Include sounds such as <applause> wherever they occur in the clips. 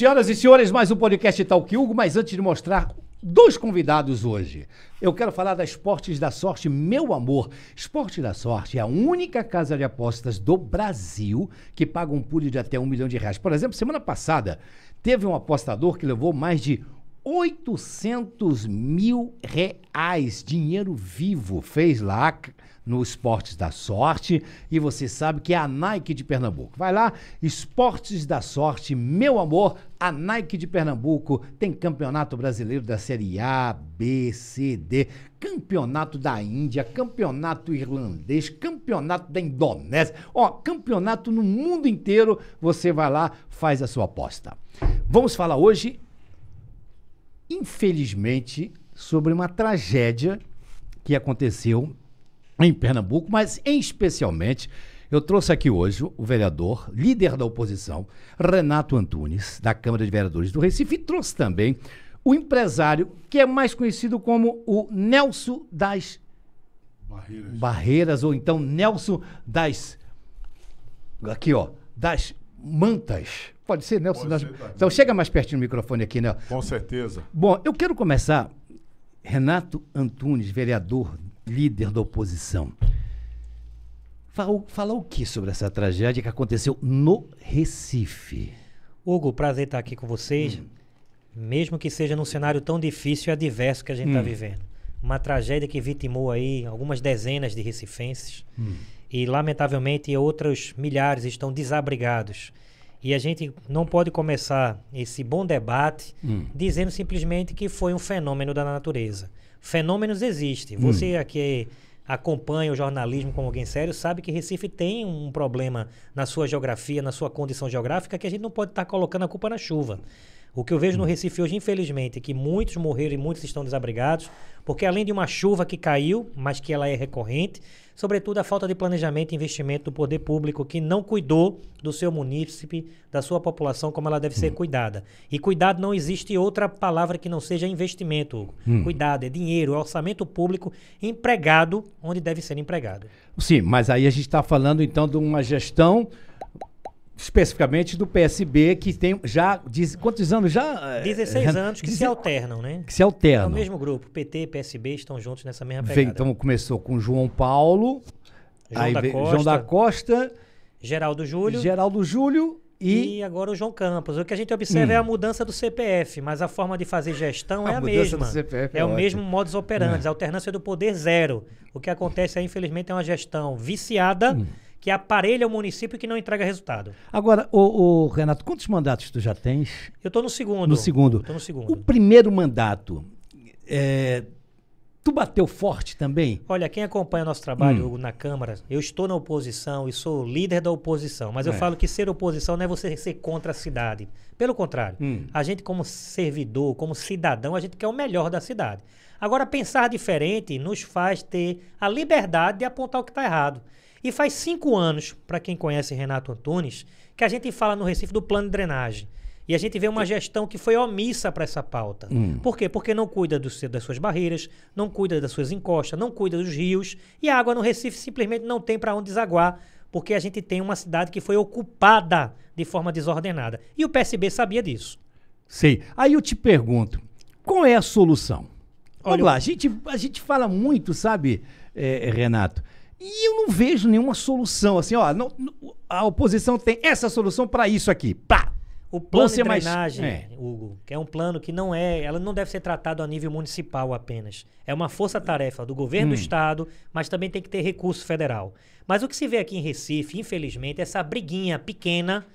Senhoras e senhores, mais um podcast Talk Hugo, mas antes de mostrar dois convidados hoje. Eu quero falar da Esportes da Sorte, meu amor. Esporte da Sorte é a única casa de apostas do Brasil que paga um pool de até um milhão de reais. Por exemplo, semana passada teve um apostador que levou mais de 800 mil reais, dinheiro vivo, fez lá no Esportes da Sorte e você sabe que é a Nike de Pernambuco. Vai lá, Esportes da Sorte, meu amor, a Nike de Pernambuco tem campeonato brasileiro da Série A, B, C, D, campeonato da Índia, campeonato irlandês, campeonato da Indonésia, ó, campeonato no mundo inteiro. Você vai lá, faz a sua aposta. Vamos falar hoje infelizmente, sobre uma tragédia que aconteceu em Pernambuco, mas em especialmente eu trouxe aqui hoje o vereador, líder da oposição, Renato Antunes, da Câmara de Vereadores do Recife, e trouxe também o empresário que é mais conhecido como o Nelson das Barreiras, Barreiras ou então Nelson das aqui ó, das Mantas. Pode ser, Nelson? Pode ser, Então chega mais pertinho do microfone aqui, Nelson. Com certeza. Bom, eu quero começar. Renato Antunes, vereador, líder da oposição. Falar fala o que sobre essa tragédia que aconteceu no Recife? Hugo, prazer estar aqui com vocês. Hum. Mesmo que seja num cenário tão difícil e adverso que a gente está hum. vivendo. Uma tragédia que vitimou aí algumas dezenas de recifenses. Hum e lamentavelmente outros milhares estão desabrigados. E a gente não pode começar esse bom debate hum. dizendo simplesmente que foi um fenômeno da natureza. Fenômenos existem. Hum. Você aqui acompanha o jornalismo como alguém sério sabe que Recife tem um problema na sua geografia, na sua condição geográfica, que a gente não pode estar tá colocando a culpa na chuva. O que eu vejo hum. no Recife hoje, infelizmente, é que muitos morreram e muitos estão desabrigados, porque além de uma chuva que caiu, mas que ela é recorrente, sobretudo a falta de planejamento e investimento do poder público que não cuidou do seu munícipe, da sua população como ela deve hum. ser cuidada. E cuidado não existe outra palavra que não seja investimento. Hum. Cuidado é dinheiro, é orçamento público empregado onde deve ser empregado. Sim, mas aí a gente está falando então de uma gestão especificamente do PSB, que tem já. Diz, quantos anos já? 16 é, anos que se alternam, né? Que se alternam. É o mesmo grupo. PT e PSB estão juntos nessa mesma pegada. Vem, então começou com João Paulo, João, aí, da, vem, Costa, João da Costa, Geraldo Júlio. Geraldo Júlio. E... e agora o João Campos. O que a gente observa hum. é a mudança do CPF, mas a forma de fazer gestão <laughs> a é a mesma. é, é o mesmo modus operandi, a é. alternância do poder zero. O que acontece aí, infelizmente, é uma gestão viciada. Hum que aparelha o município e que não entrega resultado. Agora, o, Renato, quantos mandatos tu já tens? Eu estou no segundo. No segundo. Eu no segundo. O primeiro mandato, é, tu bateu forte também? Olha, quem acompanha o nosso trabalho hum. na Câmara, eu estou na oposição e sou líder da oposição, mas eu é. falo que ser oposição não é você ser contra a cidade. Pelo contrário, hum. a gente como servidor, como cidadão, a gente quer o melhor da cidade. Agora, pensar diferente nos faz ter a liberdade de apontar o que está errado. E faz cinco anos, para quem conhece Renato Antunes, que a gente fala no Recife do plano de drenagem. E a gente vê uma gestão que foi omissa para essa pauta. Hum. Por quê? Porque não cuida do, das suas barreiras, não cuida das suas encostas, não cuida dos rios. E a água no Recife simplesmente não tem para onde desaguar, porque a gente tem uma cidade que foi ocupada de forma desordenada. E o PSB sabia disso. Sei. Aí eu te pergunto, qual é a solução? Olha, Vamos lá, a gente, a gente fala muito, sabe, é, Renato? E eu não vejo nenhuma solução, assim, ó, não, a oposição tem essa solução para isso aqui, pá. O plano de drenagem, mais... é. Hugo, que é um plano que não é, ela não deve ser tratado a nível municipal apenas. É uma força-tarefa do governo hum. do estado, mas também tem que ter recurso federal. Mas o que se vê aqui em Recife, infelizmente, é essa briguinha pequena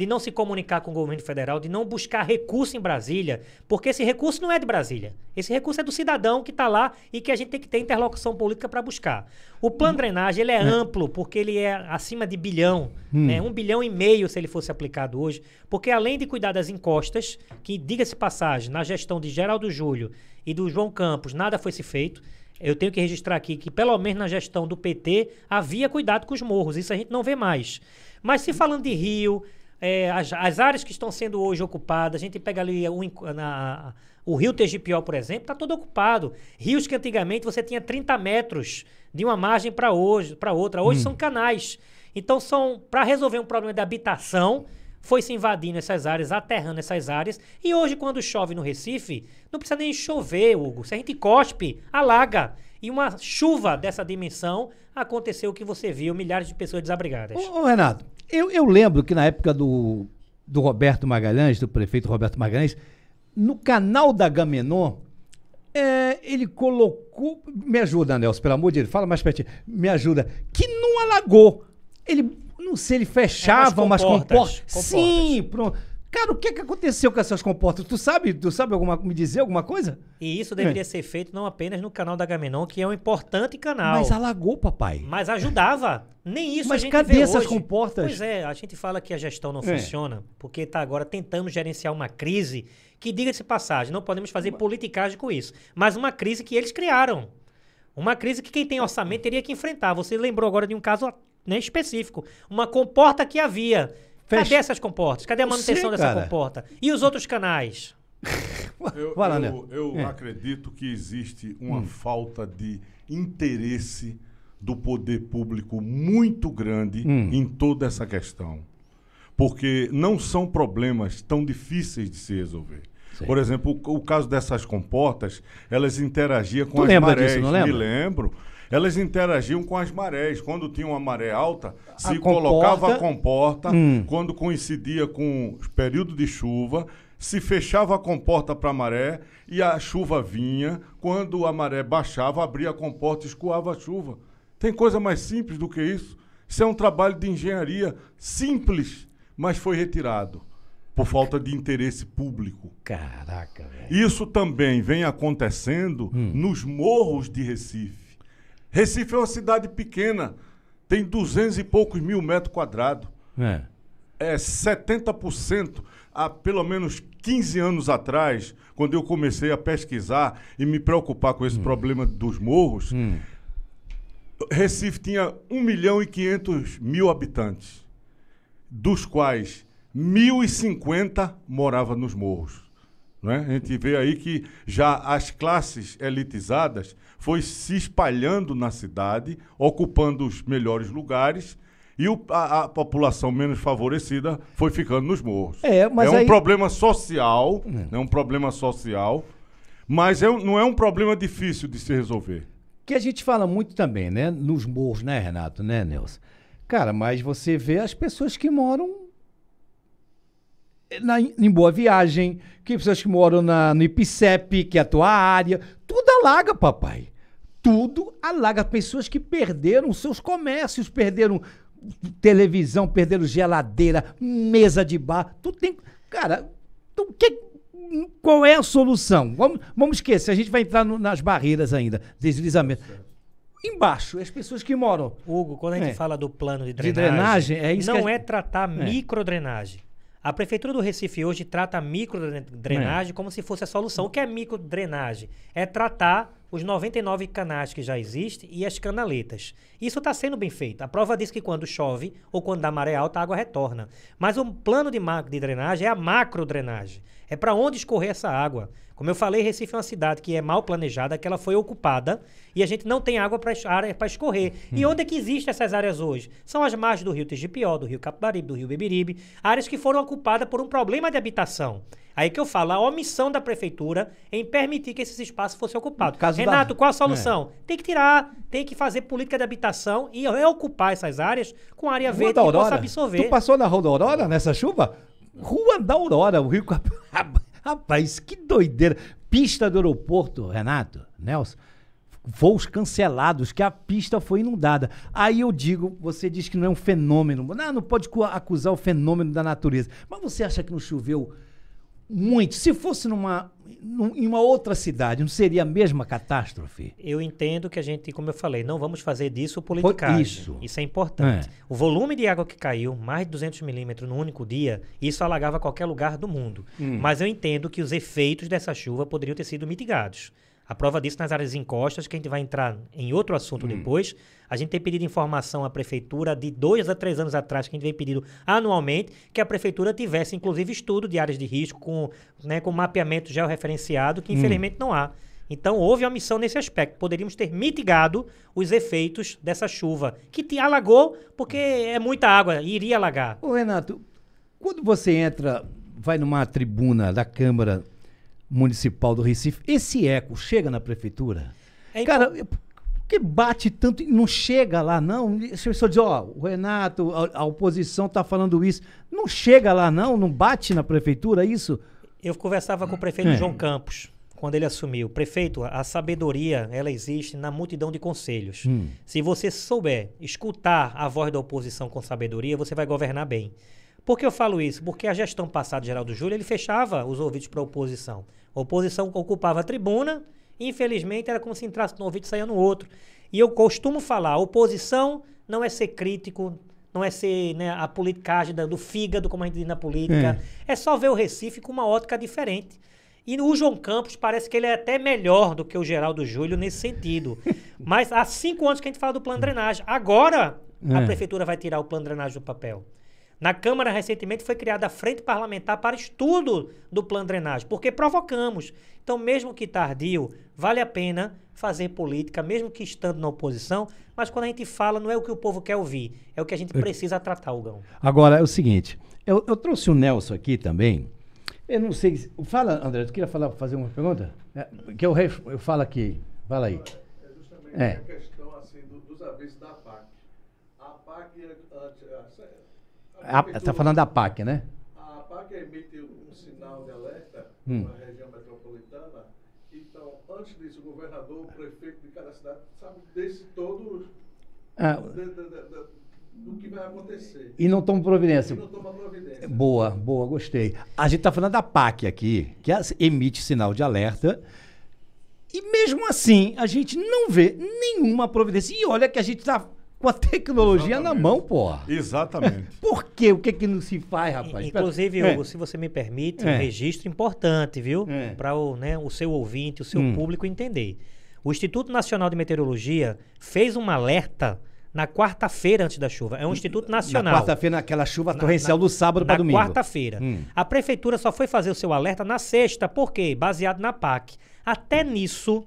de não se comunicar com o governo federal, de não buscar recurso em Brasília, porque esse recurso não é de Brasília. Esse recurso é do cidadão que está lá e que a gente tem que ter interlocução política para buscar. O plano hum. drenagem ele é, hum. é, amplo, porque ele é acima de bilhão, hum. né? um bilhão e meio se ele fosse aplicado hoje, porque além de cuidar das encostas, que diga-se passagem, na gestão de Geraldo Júlio e do João Campos, nada foi se feito. Eu tenho que registrar aqui que, pelo menos na gestão do PT, havia cuidado com os morros. Isso a gente não vê mais. Mas se falando de rio, é, as, as, áreas que estão sendo hoje ocupadas, a gente pega ali na, o rio Tegipió, por exemplo, está todo ocupado. Rios que antigamente você tinha 30 metros de uma margem para hoje, para outra. Hoje hum. são canais. Então, são para resolver um problema de habitação, foi se invadindo essas áreas, aterrando essas áreas. E hoje, quando chove no Recife, não precisa nem chover, Hugo. Se a gente cospe, alaga. E uma chuva dessa dimensão aconteceu o que você viu, milhares de pessoas desabrigadas. Ô, ô Renato, eu, eu lembro que na época do, do Roberto Magalhães, do prefeito Roberto Magalhães, no canal da Gamenon, é, ele colocou. Me ajuda, Nelson, pelo amor de Deus, fala mais pertinho. Me ajuda. Que não alagou. Ele, não sei, ele fechava é, umas comportas. Umas comportas. Sim, pronto. Cara, o que, é que aconteceu com essas comportas? Tu sabe, tu sabe alguma, me dizer alguma coisa? E isso deveria é. ser feito não apenas no canal da Gamenon, que é um importante canal. Mas alagou, papai. Mas ajudava. Nem isso Mas a gente cadê vê essas hoje. comportas? Pois é, a gente fala que a gestão não é. funciona, porque tá agora tentando gerenciar uma crise que, diga-se passagem, não podemos fazer politicagem com isso. Mas uma crise que eles criaram. Uma crise que quem tem orçamento teria que enfrentar. Você lembrou agora de um caso né, específico. Uma comporta que havia Cadê essas comportas? Cadê a manutenção dessa comporta? E os outros canais? Eu, Vai lá, eu, eu é. acredito que existe uma hum. falta de interesse do poder público muito grande hum. em toda essa questão. Porque não são problemas tão difíceis de se resolver. Sim. Por exemplo, o, o, caso dessas comportas, elas interagiam com tu as marés. Disso, não lembra? Me lembro elas interagiam com as marés. Quando tinha uma maré alta, se colocava a comporta, hum. quando coincidia com o período de chuva, se fechava a comporta para a maré e a chuva vinha. Quando a maré baixava, abria a comporta e escoava a chuva. Tem coisa mais simples do que isso? Isso é um trabalho de engenharia simples, mas foi retirado por falta de interesse público. Caraca, velho. Isso também vem acontecendo hum. nos morros de Recife. Recife é uma cidade pequena, tem 200 e poucos mil metros quadrados. É. É 70%. Há pelo menos 15 anos atrás, quando eu comecei a pesquisar e me preocupar com esse hum. problema dos morros, hum. Recife tinha 1 milhão e 500 mil habitantes, dos quais 1.050 morava nos morros. Né? A gente vê aí que já as classes elitizadas foi se espalhando na cidade, ocupando os melhores lugares e o, a, a, população menos favorecida foi ficando nos morros. É, mas é um problema social, é né? um problema social, mas é, não é um problema difícil de se resolver. Que a gente fala muito também, né? Nos morros, né, Renato, né, Nelson? Cara, mas você vê as pessoas que moram na, em Boa Viagem, que pessoas que moram na, no IPCEP, que é a tua área. Tudo alaga, papai. Tudo alaga. Pessoas que perderam seus comércios, perderam televisão, perderam geladeira, mesa de bar. Tu tem. Cara, tu, que, qual é a solução? Vamos, vamos esquecer, a gente vai entrar no, nas barreiras ainda deslizamento embaixo, as pessoas que moram. Hugo, quando a gente é. fala do plano de drenagem, de drenagem é isso não é... é tratar é. microdrenagem. A Prefeitura do Recife hoje trata a microdrenagem é. como se fosse a solução. O que é microdrenagem? É tratar os 99 canais que já existem e as canaletas. Isso está sendo bem feito. A prova diz que quando chove ou quando dá maré alta, a água retorna. Mas o um plano de, de drenagem é a macro drenagem. É para onde escorrer essa água. Como eu falei, Recife é uma cidade que é mal planejada, que ela foi ocupada e a gente não tem água para para escorrer. Hum. E onde é que existem essas áreas hoje? São as margens do Rio Tigipió, do Rio Capibaribe, do Rio Beberibe, áreas que foram ocupadas por um problema de habitação. Aí que eu falo, a omissão da prefeitura em permitir que esses espaços fossem ocupados. Renato, da... qual a solução? É. Tem que tirar, tem que fazer política de habitação e reocupar essas áreas com área Rua verde que possa absorver. Tu passou na Rua da Aurora nessa chuva? Rua da Aurora, o Rio Capibaba. <laughs> Rapaz, que doideira. Pista do aeroporto, Renato, Nelson voos cancelados, que a pista foi inundada. Aí eu digo, você diz que não é um fenômeno. Não, não pode acusar o fenômeno da natureza. Mas você acha que não choveu muito. Se fosse numa, num, em uma outra cidade, não seria a mesma catástrofe? Eu entendo que a gente, como eu falei, não vamos fazer disso politicagem. Isso. isso é importante. É. O volume de água que caiu, mais de 200 milímetros no único dia, isso alagava qualquer lugar do mundo. Hum. Mas eu entendo que os efeitos dessa chuva poderiam ter sido mitigados. A prova disso nas áreas encostas, que a gente vai entrar em outro assunto hum. depois. A gente tem pedido informação à prefeitura de dois a três anos atrás, que a gente vem pedindo anualmente, que a prefeitura tivesse, inclusive, estudo de áreas de risco com, né, com mapeamento georreferenciado, que hum. infelizmente hum. não há. Então houve omissão nesse aspecto. Poderíamos ter mitigado os efeitos dessa chuva, que te alagou porque é muita água e iria alagar. Ô Renato, quando você entra, vai numa tribuna da Câmara Municipal do Recife, esse eco chega na prefeitura? É Cara, por que bate tanto e não chega lá, não? Se o senhor diz, ó, oh, o Renato, a, a oposição está falando isso, não chega lá, não? Não bate na prefeitura isso? Eu conversava com o prefeito é. João Campos, quando ele assumiu. Prefeito, a sabedoria, ela existe na multidão de conselhos. Hum. Se você souber escutar a voz da oposição com sabedoria, você vai governar bem. Por que eu falo isso? Porque a gestão passada de Geraldo Júlio, ele fechava os ouvidos para a oposição. A oposição ocupava a tribuna, infelizmente era como se entrasse num ouvido e saia no outro. E eu costumo falar, oposição não é ser crítico, não é ser né, a politicagem do fígado, como a gente diz na política. É. é só ver o Recife com uma ótica diferente. E o João Campos parece que ele é até melhor do que o Geraldo Júlio nesse sentido. <laughs> Mas há cinco anos que a gente fala do plano de drenagem. Agora, é. a prefeitura vai tirar o plano de drenagem do papel. Na Câmara, recentemente, foi criada a Frente Parlamentar para Estudo do Plano Drenagem, porque provocamos. Então, mesmo que tardio, vale a pena fazer política, mesmo que estando na oposição, mas quando a gente fala, não é o que o povo quer ouvir, é o que a gente é. precisa tratar, Hugão. Agora, é o seguinte, eu, eu trouxe o Nelson aqui também, eu não sei. Fala, André, tu queria falar, fazer uma pergunta? É, que eu, ref, eu falo aqui. Fala aí. É justamente é. a questão assim, do, dos avisos da PAC. A PAC, antes, a, tá falando da PAC, né? A PAC emite um sinal de alerta hum. na região metropolitana. Então, antes disso, o governador, o prefeito de cada cidade sabe desse todo ah. de, de, de, do que vai acontecer. E não toma providência. E não toma providência. Boa, boa, gostei. A gente está falando da PAC aqui, que emite sinal de alerta. E mesmo assim, a gente não vê nenhuma providência. E olha que a gente está com a tecnologia Exatamente. na mão, porra. Exatamente. <laughs> Por quê? O que é que não se faz, rapaz? Inclusive, é. Hugo, se você me permite, é. um registro importante, viu? É. Para o, né, o seu ouvinte, o seu hum. público entender. O Instituto Nacional de Meteorologia fez um alerta na quarta-feira antes da chuva. É um instituto nacional. Na quarta-feira, naquela chuva torrencial na, do sábado para domingo. Na quarta-feira. Hum. A prefeitura só foi fazer o seu alerta na sexta, por quê? Baseado na PAC. Até nisso,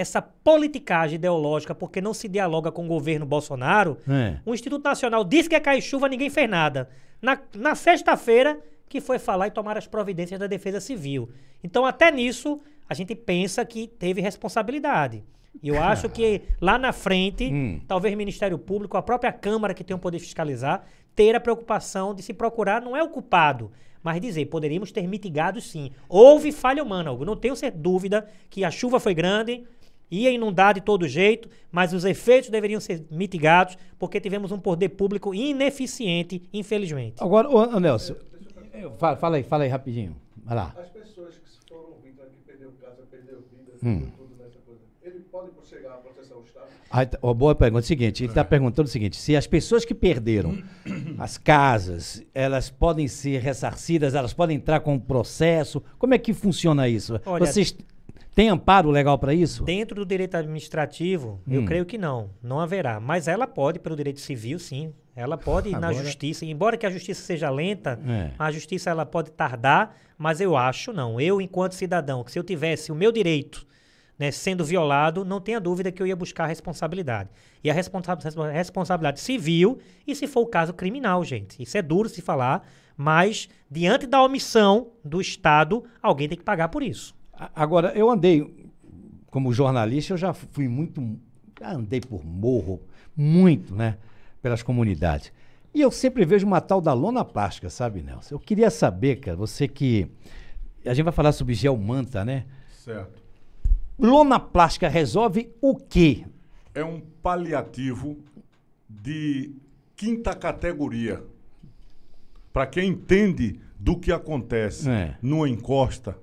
essa politicagem ideológica porque não se dialoga com o governo Bolsonaro, é. o Instituto Nacional disse que ia é cair chuva, ninguém fez nada. Na, na sexta-feira, que foi falar e tomar as providências da Defesa Civil. Então, até nisso, a gente pensa que teve responsabilidade. E eu acho que <laughs> lá na frente, hum. talvez o Ministério Público, a própria Câmara que tem o poder fiscalizar, ter a preocupação de se procurar não é o culpado, mas dizer, poderíamos ter mitigado sim. Houve falha humana, Não tenho dúvida que a chuva foi grande, ia é inundar de todo jeito, mas os efeitos deveriam ser mitigados, porque tivemos um poder público ineficiente, infelizmente. Agora, ô, Nelson, eu, é, eu, fala, fala, aí, fala aí rapidinho. Vai lá. As pessoas que foram vindo aqui, perderam casa, perderam vida, hum. tudo nessa coisa, ele pode chegar a proteção ao Estado? Ah, oh, boa pergunta. É seguinte, ele está é. perguntando o seguinte: se as pessoas que perderam <coughs> as casas, elas podem ser ressarcidas, elas podem entrar com um processo. Como é que funciona isso? Olha, Vocês tem amparo legal para isso? Dentro do direito administrativo, hum. eu creio que não, não haverá. Mas ela pode, pelo direito civil, sim. Ela pode ir <laughs> Agora... na justiça, embora que a justiça seja lenta, é. a justiça ela pode tardar, mas eu acho não. Eu, enquanto cidadão, que se eu tivesse o meu direito né, sendo violado, não tenha dúvida que eu ia buscar a responsabilidade. E a responsa responsabilidade civil, e se for o caso, criminal, gente. Isso é duro se falar, mas diante da omissão do Estado, alguém tem que pagar por isso. Agora, eu andei, como jornalista, eu já fui muito. Já andei por morro, muito, né? Pelas comunidades. E eu sempre vejo uma tal da lona plástica, sabe, Nelson? Eu queria saber, cara, você que. A gente vai falar sobre gel manta, né? Certo. Lona plástica resolve o quê? É um paliativo de quinta categoria. Para quem entende do que acontece é. numa encosta,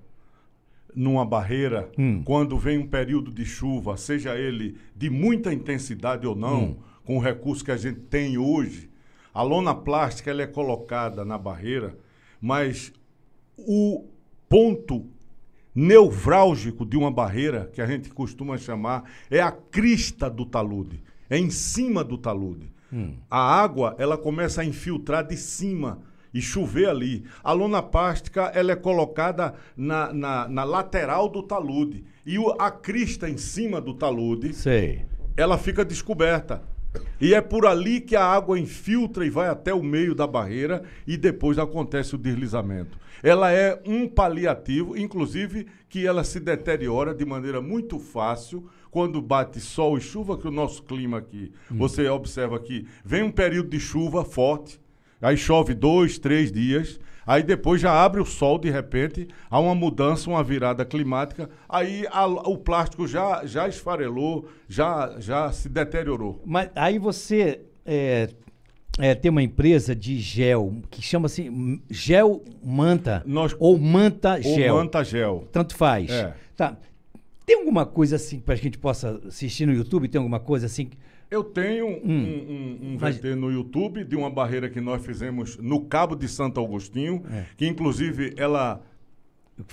numa barreira, hum. quando vem um período de chuva, seja ele de muita intensidade ou não, hum. com o recurso que a gente tem hoje, a lona plástica ela é colocada na barreira, mas o ponto nevrálgico de uma barreira, que a gente costuma chamar, é a crista do talude, é em cima do talude. Hum. A água ela começa a infiltrar de cima e chover ali. A lona plástica ela é colocada na, na, na lateral do talude. E o, a crista em cima do talude, Sei. ela fica descoberta. E é por ali que a água infiltra e vai até o meio da barreira e depois acontece o deslizamento. Ela é um paliativo, inclusive que ela se deteriora de maneira muito fácil quando bate sol e chuva, que o nosso clima aqui, hum. você observa que vem um período de chuva forte, Aí chove dois, três dias. Aí depois já abre o sol de repente, há uma mudança, uma virada climática, aí a, o plástico já, já esfarelou, já, já se deteriorou. Mas aí você é, é, tem uma empresa de gel que chama-se assim, Gel Manta Nós, ou Manta Gel. Ou Manta Gel. Tanto faz. É. Tá. Tem alguma coisa assim para a gente possa assistir no YouTube? Tem alguma coisa assim? Que, eu tenho hum. um, um, um VT no YouTube de uma barreira que nós fizemos no Cabo de Santo Agostinho, é. que inclusive ela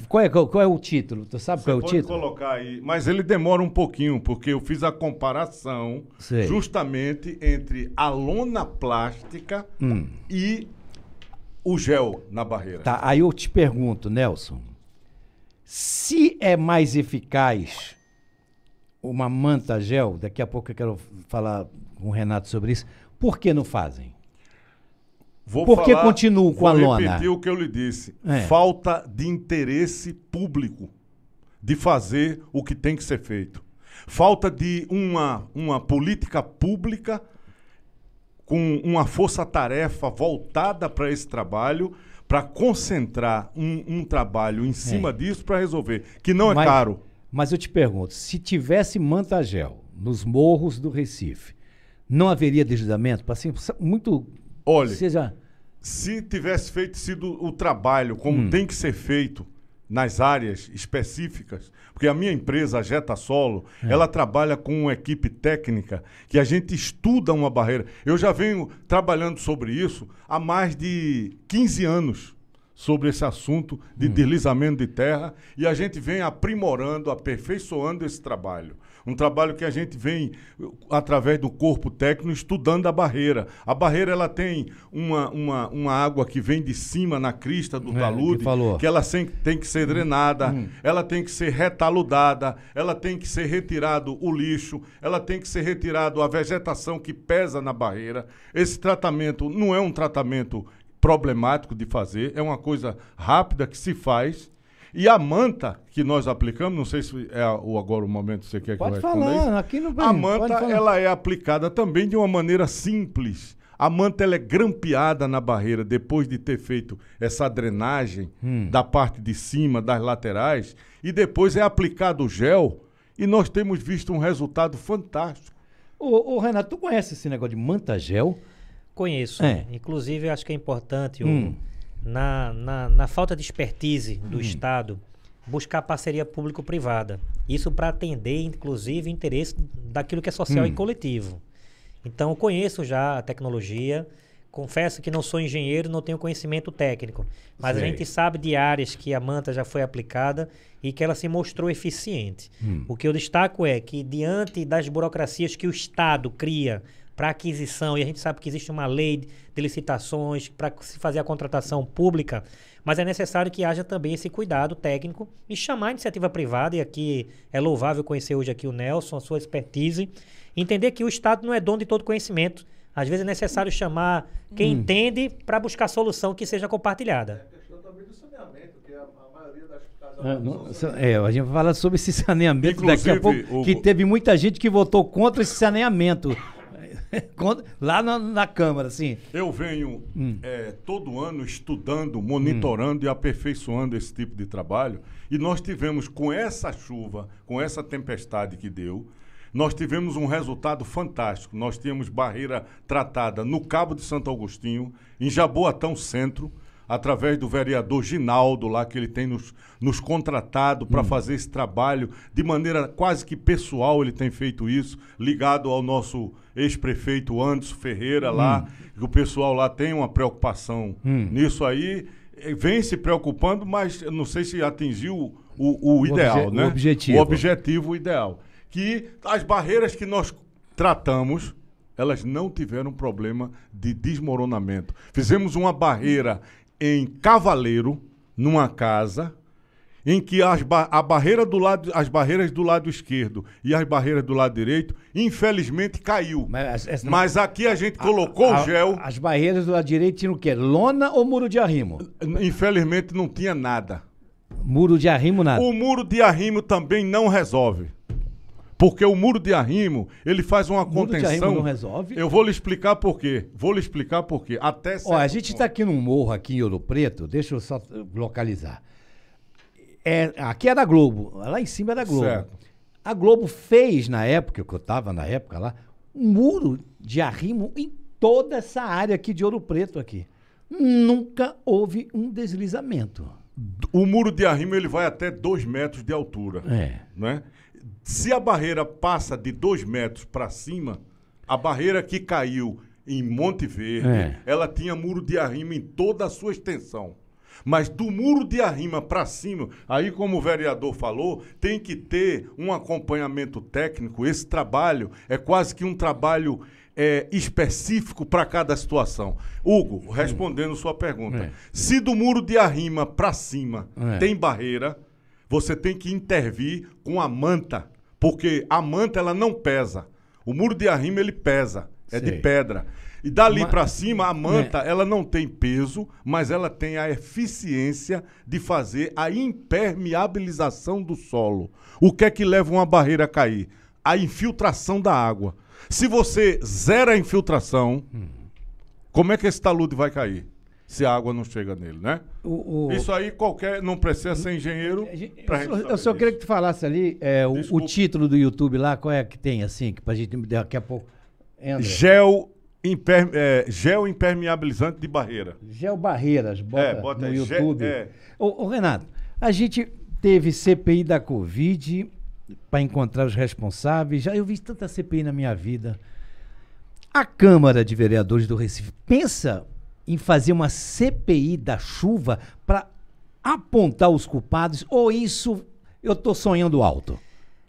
qual é, qual, qual é, o título? Tu sabe Você qual é o pode título? colocar aí, mas ele demora um pouquinho, porque eu fiz a comparação Sei. justamente entre a lona plástica hum. e o gel na barreira. Tá, aí eu te pergunto, Nelson, se é mais eficaz uma manta gel, daqui a pouco eu quero falar com o Renato sobre isso, por que não fazem? Vou por falar, que continuam com a lona? Vou repetir o que eu lhe disse. É. Falta de interesse público de fazer o que tem que ser feito. Falta de uma, uma política pública com uma força-tarefa voltada para esse trabalho, para concentrar um, um, trabalho em cima é. disso para resolver, que não é Mas, caro. Mas eu te pergunto, se tivesse mantagel nos morros do Recife, não haveria deslizamento? Assim, muito. Olha, seja... se tivesse feito sido o trabalho como hum. tem que ser feito nas áreas específicas, porque a minha empresa, a Jeta Solo, é. ela trabalha com uma equipe técnica que a gente estuda uma barreira. Eu já venho trabalhando sobre isso há mais de 15 anos sobre esse assunto de hum. deslizamento de terra e a gente vem aprimorando, aperfeiçoando esse trabalho. Um trabalho que a gente vem uh, através do corpo técnico estudando a barreira. A barreira ela tem uma, uma, uma água que vem de cima na crista do é, talude, que, que ela sem, tem que ser drenada, hum, hum. ela tem que ser retaludada, ela tem que ser retirado o lixo, ela tem que ser retirado a vegetação que pesa na barreira. Esse tratamento não é um tratamento problemático de fazer, é uma coisa rápida que se faz. E a manta que nós aplicamos, não sei se é o, agora o momento que você quer pode que eu falar, isso. aqui no A manta ela é aplicada também de uma maneira simples. A manta ela é grampeada na barreira depois de ter feito essa drenagem hum. da parte de cima, das laterais, e depois é aplicado o gel e nós temos visto um resultado fantástico. o ô Renato, tu conhece esse negócio de manta gel? Conheço. É. Inclusive, eu acho que é importante, hum. na, na, na, falta de expertise do hum. Estado, buscar parceria público-privada. Isso para atender, inclusive, o interesse daquilo que é social hum. e coletivo. Então, conheço já a tecnologia. Confesso que não sou engenheiro, não tenho conhecimento técnico, mas Sei. a gente sabe de áreas que a manta já foi aplicada e que ela se mostrou eficiente. Hum. O que eu destaco é que, diante das burocracias que o Estado cria para aquisição, e a gente sabe que existe uma lei de licitações para se fazer a contratação pública, mas é necessário que haja também esse cuidado técnico e chamar a iniciativa privada, e aqui é louvável conhecer hoje aqui o Nelson, a sua expertise, entender que o Estado não é dono de todo conhecimento. Às vezes é necessário chamar quem hum. entende para buscar solução que seja compartilhada. É a questão também do saneamento, é a, maioria das é, é, a gente vai falar sobre esse <laughs> saneamento Inclusive, daqui a pouco, o... que teve muita gente que votou contra esse saneamento. <laughs> <laughs> lá na, na, Câmara, sim. Eu venho hum. é, todo ano estudando, monitorando hum. e aperfeiçoando esse tipo de trabalho. E nós tivemos, com essa chuva, com essa tempestade que deu, nós tivemos um resultado fantástico. Nós tínhamos barreira tratada no Cabo de Santo Agostinho, em Jaboatão Centro através do vereador Ginaldo lá, que ele tem nos, nos contratado para hum. fazer esse trabalho de maneira quase que pessoal, ele tem feito isso, ligado ao nosso ex-prefeito Anderson Ferreira hum. lá, que o pessoal lá tem uma preocupação hum. nisso aí, eh, vem se preocupando, mas não sei se atingiu o, o, o ideal, né? O objetivo. O objetivo ideal. Que as barreiras que nós tratamos, elas não tiveram problema de desmoronamento. Fizemos uma barreira em Cavaleiro, numa casa, em que as ba a barreira do lado, as barreiras do lado esquerdo e as barreiras do lado direito, infelizmente caiu. Mas, Mas aqui a gente a, colocou a, o gel. As barreiras do lado direito tinham o quê? Lona ou muro de arrimo? Infelizmente não tinha nada. Muro de arrimo nada. O muro de arrimo também não resolve. Porque o muro de arrimo, ele faz uma o muro contenção. de arrimo não resolve. Eu vou lhe explicar por quê. Vou lhe explicar por quê. Até Ó, a gente está aqui num morro aqui em Ouro Preto, deixa eu só localizar. É, aqui é da Globo, lá em cima é da Globo. Certo. A Globo fez na época, que eu estava na época lá, um muro de arrimo em toda essa área aqui de Ouro Preto aqui. Nunca houve um deslizamento. O muro de arrimo ele vai até 2 metros de altura. É. Né? Se a barreira passa de dois metros para cima, a barreira que caiu em Monte Verde, é. ela tinha muro de arrima em toda a sua extensão. Mas do muro de arrima para cima, aí como o vereador falou, tem que ter um acompanhamento técnico. Esse trabalho é quase que um trabalho é, específico para cada situação. Hugo, respondendo sua pergunta, é. se do muro de arrima para cima é. tem barreira, você tem que intervir com a manta. Porque a manta, ela não pesa. O muro de arrimo, ele pesa. É Sei. de pedra. E dali uma... para cima, a é. manta, é. ela não tem peso, mas ela tem a eficiência de fazer a impermeabilização do solo. O que é que leva uma barreira a cair? A infiltração da água. Se você zera a infiltração, hum. como é que esse talude vai cair? se a água não chega nele, né? O, o... Isso aí qualquer. Não precisa ser hum, engenheiro. É, pra eu, eu só queria que tu falasse ali é, o, o, título do YouTube lá, qual é que tem, assim, que pra gente daqui a pouco. Gel. imperme é, gel impermeabilizante de barreira. Gel barreiras, bota, é, bota no aí, YouTube. Gel, é. Renato, a gente teve CPI da Covid para encontrar os responsáveis. Já eu vi tanta CPI na minha vida. A Câmara de Vereadores do Recife pensa em fazer uma CPI da chuva para apontar os culpados? Ou isso eu estou sonhando alto?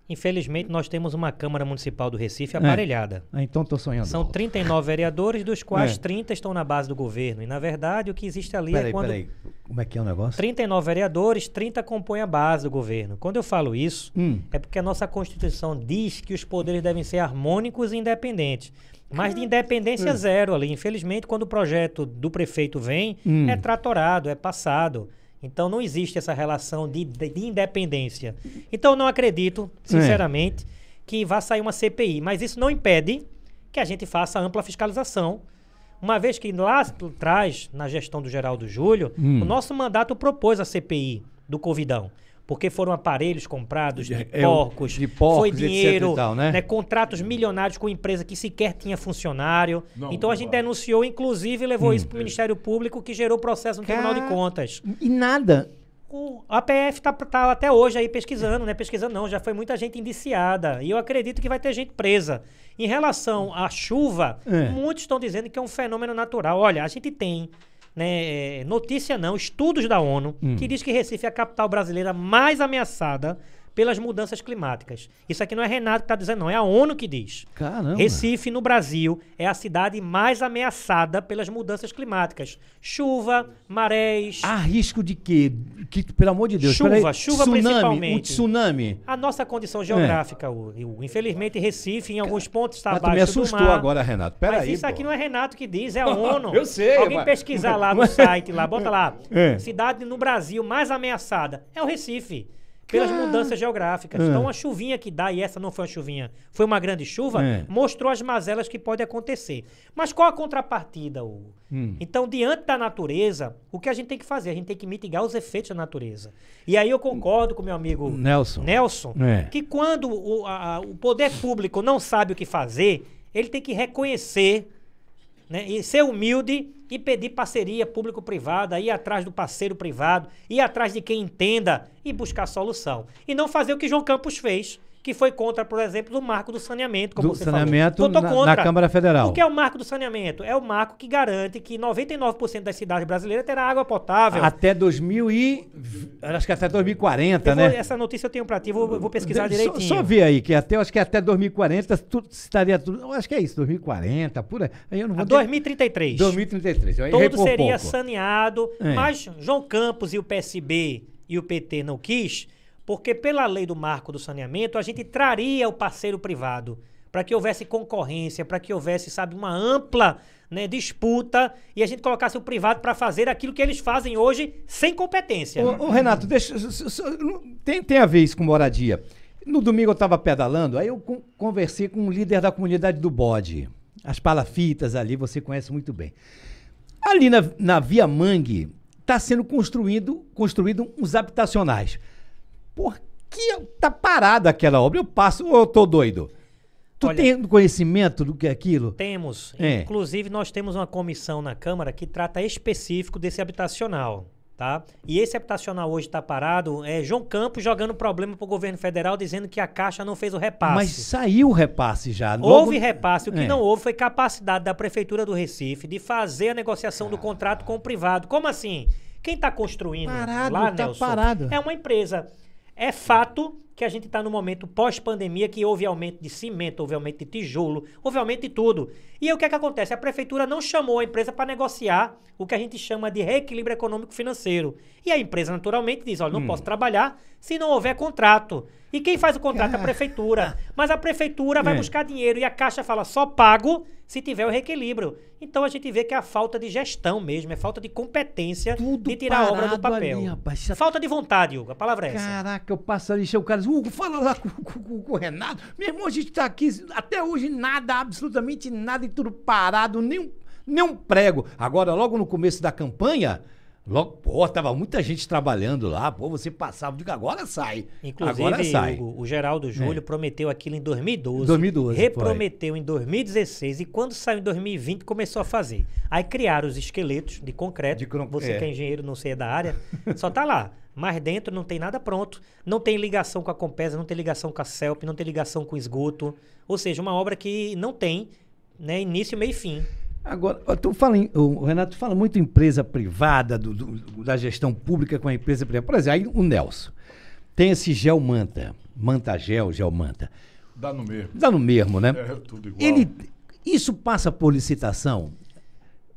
Infelizmente, nós temos uma Câmara Municipal do Recife é. aparelhada. É. Então estou sonhando. São alto. 39 vereadores, dos quais é. 30 estão na base do governo. E, na verdade, o que existe ali é peraí, é quando. Peraí. Como é que é o negócio? 39 vereadores, 30 compõem a base do governo. Quando eu falo isso, hum. é porque a nossa Constituição diz que os poderes devem ser harmônicos e independentes. Mas de independência é. zero ali. Infelizmente, quando o projeto do prefeito vem, hum. é tratorado, é passado. Então não existe essa relação de, de, de independência. Então não acredito, é. sinceramente, é. que vá sair uma CPI. Mas isso não impede que a gente faça ampla fiscalização. Uma vez que lá atrás, na gestão do Geraldo Júlio, hum. o nosso mandato propôs a CPI do Covidão porque foram aparelhos comprados de, é, é porcos, de porcos, foi dinheiro, tal, né? Né, contratos milionários com empresa que sequer tinha funcionário. Não, então não a gente vai. denunciou, inclusive levou hum, isso para o Ministério Público, que gerou processo no Car... Tribunal de Contas. E nada. O PF está tá até hoje aí pesquisando, né? Pesquisando não, já foi muita gente indiciada. E eu acredito que vai ter gente presa. Em relação à chuva, é. muitos estão dizendo que é um fenômeno natural. Olha, a gente tem né, é, notícia não, estudos da ONU, hum. que diz que Recife é a capital brasileira mais ameaçada pelas mudanças climáticas. Isso aqui não é Renato que está dizendo, não, é a ONU que diz. Caramba. Recife, no Brasil, é a cidade mais ameaçada pelas mudanças climáticas. Chuva, marés. Há risco de quê? Que, pelo amor de Deus. Chuva, chuva tsunami, principalmente. tsunami. A nossa condição geográfica, é. Infelizmente, Recife, em alguns pontos, está abaixo do mar. me assustou agora, Renato. Pera mas aí, isso pô. aqui não é Renato que diz, é a <laughs> ONU. Eu sei. Alguém mas... pesquisar <laughs> lá no site, lá, bota lá. É. Cidade no Brasil mais ameaçada. É o Recife pelas Car... mudanças geográficas. Então, é. Então, a chuvinha que dá, e essa não foi uma chuvinha, foi uma grande chuva, é. mostrou as mazelas que pode acontecer. Mas qual a contrapartida, Hugo? Hum. Então, diante da natureza, o que a gente tem que fazer? A gente tem que mitigar os efeitos da natureza. E aí eu concordo com meu amigo Nelson, Nelson é. que quando o, a, o poder público não sabe o que fazer, ele tem que reconhecer né? E ser humilde e pedir parceria público-privada, ir atrás do parceiro privado, ir atrás de quem entenda e buscar solução. E não fazer o que João Campos fez que foi contra, por exemplo, o marco do saneamento, como do você saneamento falou. Na, na Câmara Federal. O que é o marco do saneamento? É o marco que garante que 99% das cidades brasileiras terá água potável. Até 2000 e... Acho que até 2040, eu né? Vou, essa notícia eu tenho para ti, vou, vou pesquisar direitinho. Só, só ver aí, que até, acho que até 2040 tudo, estaria tudo... Eu acho que é isso, 2040, por aí. Eu não vou 2033. 2033. Eu Todo seria pouco. saneado, é. mas João Campos e o PSB e o PT não quis porque pela lei do marco do saneamento, a gente traria o parceiro privado para que houvesse concorrência, para que houvesse, sabe, uma ampla né, disputa e a gente colocasse o privado para fazer aquilo que eles fazem hoje sem competência. o Renato, deixa, tem, tem a ver isso com moradia. No domingo eu estava pedalando, aí eu conversei com um líder da comunidade do bode. As palafitas ali você conhece muito bem. Ali na, na Via Mangue está sendo construído, construído uns habitacionais por que tá parada aquela obra? Eu passo ou eu tô doido? Tu Olha, tem conhecimento do que é aquilo? Temos. É. Inclusive, nós temos uma comissão na Câmara que trata específico desse habitacional. Tá? E esse habitacional hoje está parado. É João Campos jogando problema para o governo federal, dizendo que a Caixa não fez o repasse. Mas saiu o repasse já. Logo... Houve repasse. O que é. não houve foi capacidade da Prefeitura do Recife de fazer a negociação ah. do contrato com o privado. Como assim? Quem está construindo parado, lá, tá Nelson, parado. é uma empresa. É fato que a gente está no momento pós-pandemia que houve aumento de cimento, houve aumento de tijolo, houve aumento de tudo. E aí o que, é que acontece? A prefeitura não chamou a empresa para negociar o que a gente chama de reequilíbrio econômico-financeiro. E a empresa, naturalmente, diz: olha, não hum. posso trabalhar se não houver contrato. E quem faz o contrato é a prefeitura. Mas a prefeitura vai é. buscar dinheiro e a Caixa fala só pago se tiver o reequilíbrio. Então a gente vê que é a falta de gestão mesmo, é falta de competência Tudo de tirar a obra do papel. Ali, rapaz, já... Falta de vontade, Hugo. A palavra é Caraca, essa. Caraca, eu passo ali, o cara mas, Hugo, fala lá com, com, com o Renato. Meu irmão, a gente tá aqui, até hoje nada, absolutamente nada, e tudo parado, nem um, nem um prego. Agora, logo no começo da campanha, Logo, pô, tava muita gente trabalhando lá, pô, você passava, digo, agora sai. Inclusive, agora sai. O, o Geraldo Júlio é. prometeu aquilo em 2012. 2012. Reprometeu foi. em 2016 e quando saiu em 2020 começou a fazer. Aí criaram os esqueletos de concreto. De cron... Você é. que é engenheiro, não sei é da área, <laughs> só tá lá. Mas dentro não tem nada pronto, não tem ligação com a Compesa, não tem ligação com a CELP, não tem ligação com o esgoto. Ou seja, uma obra que não tem né, início, meio e fim. Agora, tu fala em, o Renato fala muito empresa privada, do, do, da gestão pública com a empresa privada. Por exemplo, aí o Nelson tem esse gel manta, manta gel, gel manta. Dá no mesmo. Dá no mesmo, né? É, é tudo igual. Ele, isso passa por licitação?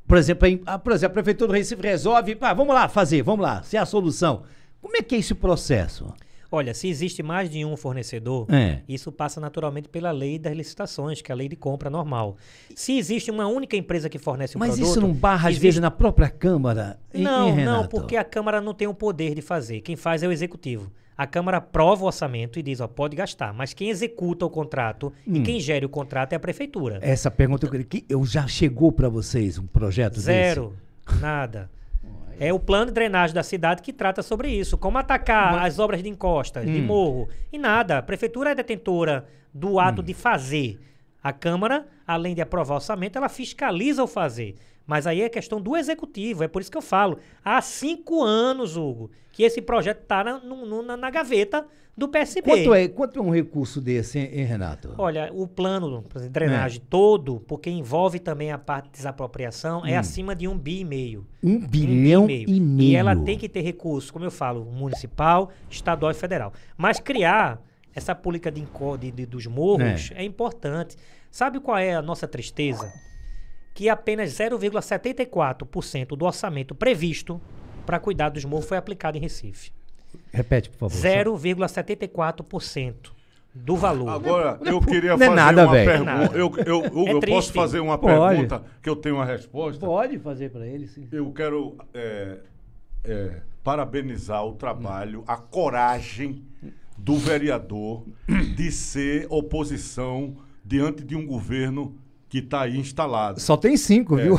Por exemplo, a, ah, por exemplo, a Prefeitura do Recife resolve, vamos lá fazer, vamos lá, se é a solução. Como é que é esse processo? Olha, se existe mais de um fornecedor, é. isso passa naturalmente pela lei das licitações, que é a lei de compra normal. Se existe uma única empresa que fornece o Mas produto... Mas isso não barra, às vezes, na própria Câmara? não, não, porque a Câmara não tem o poder de fazer. Quem faz é o Executivo. A Câmara aprova o orçamento e diz, ó, pode gastar. Mas quem executa o contrato hum. e quem gere o contrato é a prefeitura. Essa pergunta eu, eu já chegou para vocês um projeto Zero, desse? Zero, nada. É o plano de drenagem da cidade que trata sobre isso. Como atacar Mas... as obras de encostas, hum. de morro. E nada. A prefeitura é detentora do ato hum. de fazer. A Câmara, além de aprovar o orçamento, ela fiscaliza o fazer. Mas aí é questão do executivo, é por isso que eu falo. Há cinco anos, Hugo, que esse projeto está na, na, na, gaveta do PSB. Quanto é, quanto é um recurso desse, hein, Renato? Olha, o plano de drenagem é. todo, porque envolve também a parte de desapropriação, é hum. é acima de um bi e meio. Um bilhão bi e, meio. e meio. E ela tem que ter recurso, como eu falo, municipal, estadual e federal. Mas criar essa política de, de, de dos morros é. é importante. Sabe qual é a nossa tristeza? que apenas 0,74% do orçamento previsto para cuidar dos morros foi aplicado em Recife. Repete, por favor. 0,74% do valor. Agora, eu é é queria é fazer nada, uma pergunta. Eu, eu, nada é eu posso fazer uma Pode. pergunta que eu tenho uma resposta? Pode fazer para ele, sim. Eu quero é, é, parabenizar o trabalho, a coragem do vereador de ser oposição diante de um governo que está aí instalado. Só tem cinco, é. viu?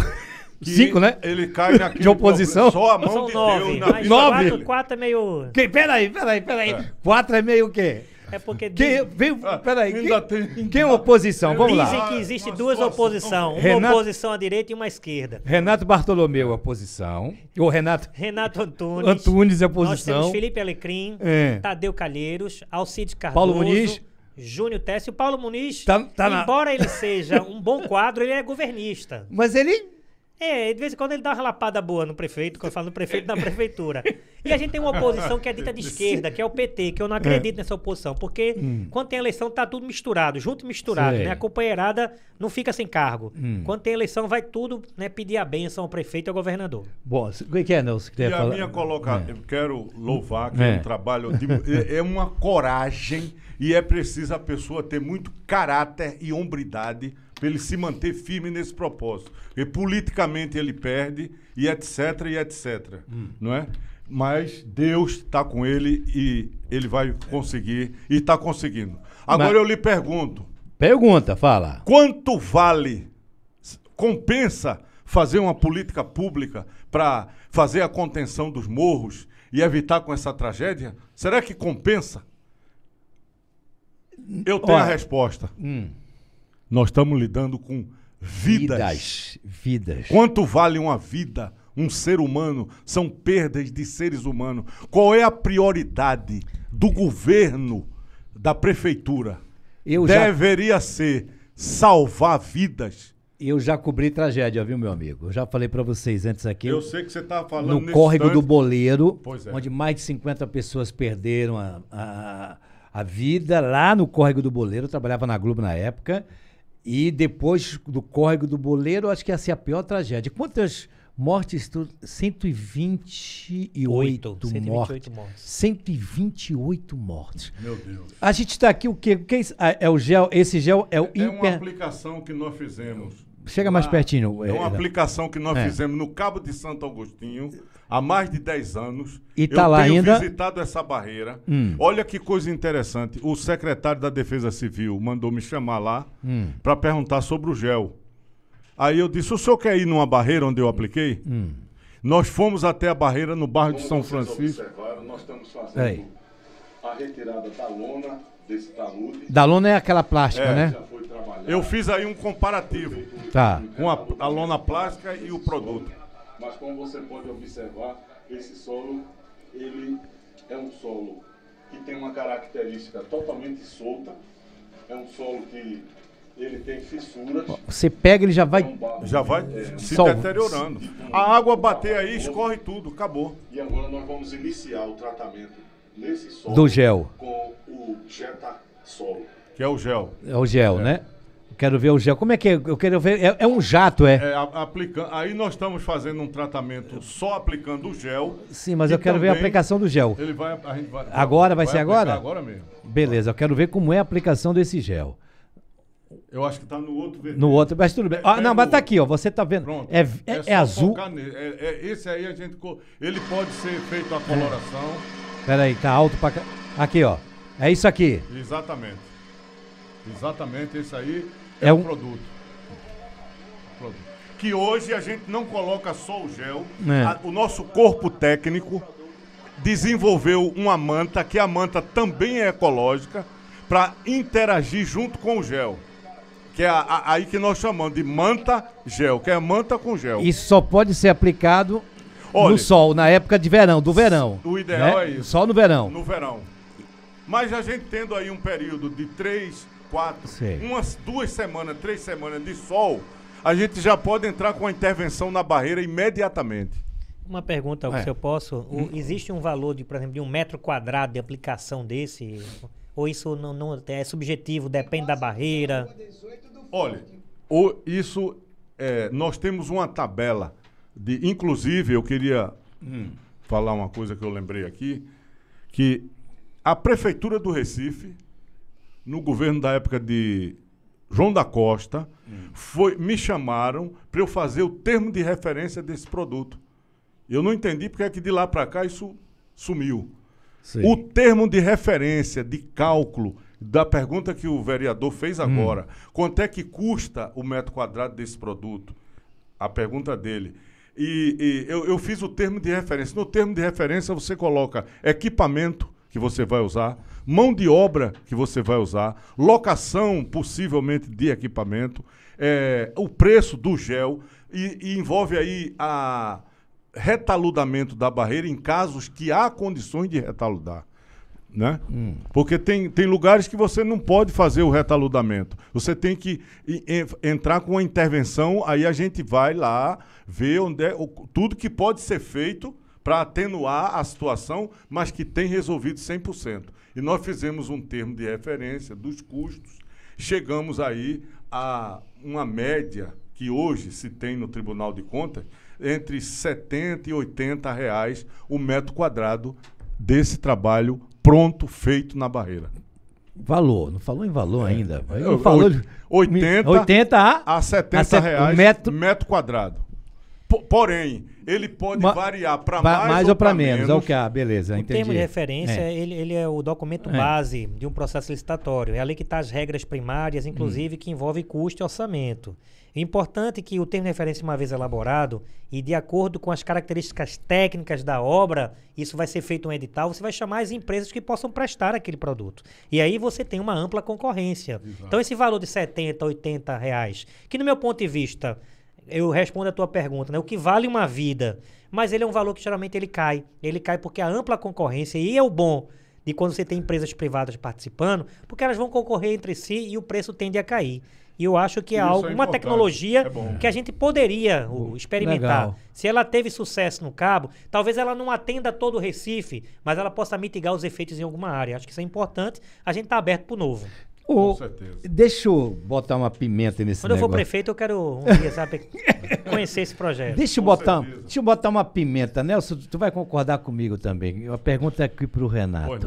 Que <laughs> Cinco, né? Ele cai naquele. De oposição? Só a mão São de nove, Deus. Na... Nove? Quatro, quatro é meio. Que, peraí, peraí, peraí. É. Quatro é meio o quê? É porque. Quem, vem, ah, peraí, ah, quem, tem... quem é oposição? Vamos Dizem lá. Dizem que existe duas oposições. Uma Renato... oposição à direita e uma à esquerda. Renato Bartolomeu, oposição. O Renato. Renato Antunes. Antunes, oposição. Nós temos Felipe Alecrim, é. Tadeu Calheiros, Alcide Cardoso. Paulo Muniz. Júnior Tess e o Paulo Muniz, tá, tá embora na... ele seja um bom quadro, ele é governista. Mas ele é, de vez em quando ele dá uma lapada boa no prefeito, quando eu falo no prefeito, na <laughs> prefeitura. E a gente tem uma oposição que é dita de esquerda, que é o PT, que eu não acredito é. nessa oposição, porque hum. quando tem eleição tá tudo misturado, junto misturado, Sei. né? A companheirada não fica sem cargo. Hum. Quando tem eleição vai tudo, né, pedir a benção ao prefeito e ao governador. Bom, o é que é, Nelson? Que e falar? a minha colocação, é. eu quero louvar que é um trabalho, de, é, é uma coragem e é preciso a pessoa ter muito caráter e hombridade para ele se manter firme nesse propósito. E politicamente ele perde, e etc, e etc. Hum. Não é? Mas Deus está com ele e ele vai conseguir, e está conseguindo. Agora Mas... eu lhe pergunto. Pergunta, fala. Quanto vale, compensa fazer uma política pública para fazer a contenção dos morros e evitar com essa tragédia? Será que compensa? Eu tenho Olha, a resposta. Hum. Nós estamos lidando com vidas. Vidas. Vidas. Quanto vale uma vida, um ser humano? São perdas de seres humanos. Qual é a prioridade do governo, da prefeitura? Eu Deveria já... ser salvar vidas. Eu já cobri tragédia, viu, meu amigo? Eu já falei para vocês antes aqui. Eu sei que você estava tá falando No córrego instante. do Boleiro, é. onde mais de 50 pessoas perderam a, a, a vida, lá no córrego do Boleiro, eu trabalhava na Globo na época. E depois do córrego do boleiro, acho que ia é a pior tragédia. Quantas mortes? Tu... 128 Oito, mortes. 128 mortes. mortes. Meu Deus. A gente está aqui, o quê? O que é, ah, é, o gel? Esse gel é o é, hiper... É uma aplicação que nós fizemos Chega mais pertinho. É uma é, é, aplicação que nós é. fizemos no Cabo de Santo Agostinho há mais de 10 anos. E tá Eu lá tenho ainda... visitado essa barreira. Hum. Olha que coisa interessante. O secretário da Defesa Civil mandou me chamar lá hum. para perguntar sobre o gel. Aí eu disse: o senhor quer ir numa barreira onde eu apliquei? Hum. Nós fomos até a barreira no bairro Como de São Francisco. Observaram, nós estamos fazendo Aí. a retirada da lona desse talude. lona é aquela plástica, É, né? Eu fiz aí um comparativo Tá. com a, a lona plástica e o produto. Mas como você pode observar, esse solo, ele é um solo que tem uma característica totalmente solta. É um solo que ele tem fissuras. Você pega, ele já vai. É já vai é. se deteriorando. A água bater aí, escorre tudo, acabou. E agora nós vamos iniciar o tratamento nesse solo do gel. com o Solo. Que é o gel. É o gel, é. né? Quero ver o gel. Como é que é? Eu quero ver. É, é um jato, é? É, Aí nós estamos fazendo um tratamento só aplicando o gel. Sim, mas eu quero ver a aplicação do gel. Ele vai, a gente vai agora vai, vai ser agora? Agora mesmo. Beleza, eu quero ver como é a aplicação desse gel. Eu acho que está no outro vermelho. No outro, mas tudo bem. É, ah, não, mas tá aqui, ó. Você tá vendo. Pronto. É, é, é, é azul. É, é, esse aí a gente. Ele pode ser feito a coloração. Peraí, tá alto pra. Aqui, ó. É isso aqui. Exatamente. Exatamente, isso aí é, é um... produto. produto. Que hoje a gente não coloca só o gel. É. A, o nosso corpo técnico desenvolveu uma manta, que a manta também é ecológica, para interagir junto com o gel. Que é a, a, aí que nós chamamos de manta gel, que é manta com gel. Isso só pode ser aplicado Olha, no sol, na época de verão, do verão. O né? ideal né? é isso. Só no verão. No verão. Mas a gente tendo aí um período de três, quatro, Sei. umas duas semanas, três semanas de sol, a gente já pode entrar com a intervenção na barreira imediatamente. Uma pergunta, é. se eu posso. O, hum. existe um valor, de, por exemplo, de um metro quadrado de aplicação desse? Ou isso não, não é, é subjetivo, depende da barreira? Olha, o, isso, é, nós temos uma tabela de inclusive eu queria hum. falar uma coisa que eu lembrei aqui, que a prefeitura do Recife no governo da época de João da Costa, hum. foi, me chamaram para eu fazer o termo de referência desse produto. Eu não entendi porque é que de lá para cá isso sumiu. Sim. O termo de referência, de cálculo, da pergunta que o vereador fez hum. agora, hum. quanto é que custa o metro quadrado desse produto? A pergunta dele. E, e eu, eu fiz o termo de referência. No termo de referência, você coloca equipamento que você vai usar, mão de obra que você vai usar, locação possivelmente de equipamento, é, o preço do gel e, e, envolve aí a retaludamento da barreira em casos que há condições de retaludar né? Hum. Porque tem, tem lugares que você não pode fazer o retaludamento. Você tem que entrar com uma intervenção, aí a gente vai lá ver onde é, o, tudo que pode ser feito para atenuar a situação, mas que tem resolvido 100%. E nós fizemos um termo de referência dos custos, chegamos aí a uma média que hoje se tem no Tribunal de Contas entre 70 e 80 reais o metro quadrado desse trabalho pronto, feito na barreira. Valor, não falou em valor é. ainda. Eu, não falou 80, 80 a, a 70 a set, reais metro, metro quadrado. porém, ele pode Ma, variar para mais, mais, ou para menos. menos. Ok, ah, beleza, o entendi. termo de referência, é. Ele, ele é o documento é. base de um processo licitatório. É ali que estão tá as regras primárias, inclusive, hum. que envolve custo e orçamento. É importante que o termo de referência, uma vez elaborado, e de acordo com as características técnicas da obra, isso vai ser feito um edital, você vai chamar as empresas que possam prestar aquele produto. E aí você tem uma ampla concorrência. Exato. Então, esse valor de 70, 80 reais, que no meu ponto de vista, eu respondo a tua pergunta, né? O que vale uma vida? Mas ele é um valor que geralmente ele cai. Ele cai porque a ampla concorrência, e é o bom de quando você tem empresas privadas participando, porque elas vão concorrer entre si e o preço tende a cair. E eu acho que é alguma é tecnologia é que a gente poderia experimentar. Legal. Se ela teve sucesso no cabo, talvez ela não atenda todo o Recife, mas ela possa mitigar os efeitos em alguma área. Acho que isso é importante. A gente está aberto para o novo. Com certeza. Deixa eu botar uma pimenta nesse Quando negócio. eu for prefeito, eu quero um dia, sabe, <laughs> conhecer esse projeto. Deixa eu, botar, deixa eu botar uma pimenta. Nelson, tu vai concordar comigo também. A pergunta é aqui para o Renato. Oi,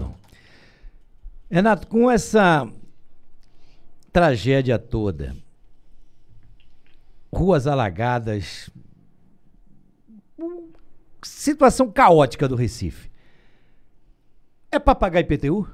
Renato, com essa tragédia toda. Ruas alagadas. Hum, situação caótica do Recife. É para pagar IPTU?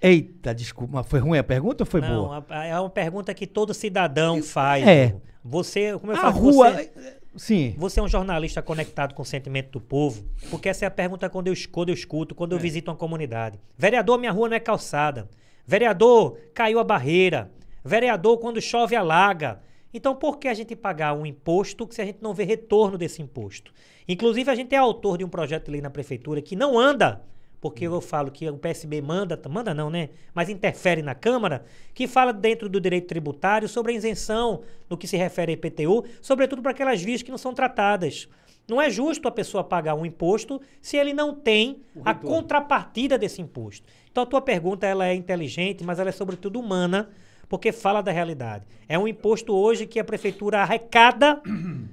Eita, desculpa, foi ruim a pergunta ou foi Não, boa? Não, é uma pergunta que todo cidadão faz. É. Você, como eu a falo, rua, você, eh, sim. Você é um jornalista conectado com o sentimento do povo, porque essa é a pergunta quando eu, quando eu escuto, quando eu é. visito uma comunidade. Vereador, minha rua não é calçada. Vereador, caiu a barreira. Vereador, quando chove, alaga. Então, por que a gente pagar um imposto se a gente não vê retorno desse imposto? Inclusive, a gente é autor de um projeto de lei na prefeitura que não anda, porque eu falo que o PSB manda, manda não, né? Mas interfere na Câmara, que fala dentro do direito tributário sobre a isenção no que se refere a IPTU, sobretudo para aquelas vias que não são tratadas. Não é justo a pessoa pagar um imposto se ele não tem a contrapartida desse imposto. Então a tua pergunta ela é inteligente, mas ela é sobretudo humana, porque fala da realidade. É um imposto hoje que a prefeitura arrecada,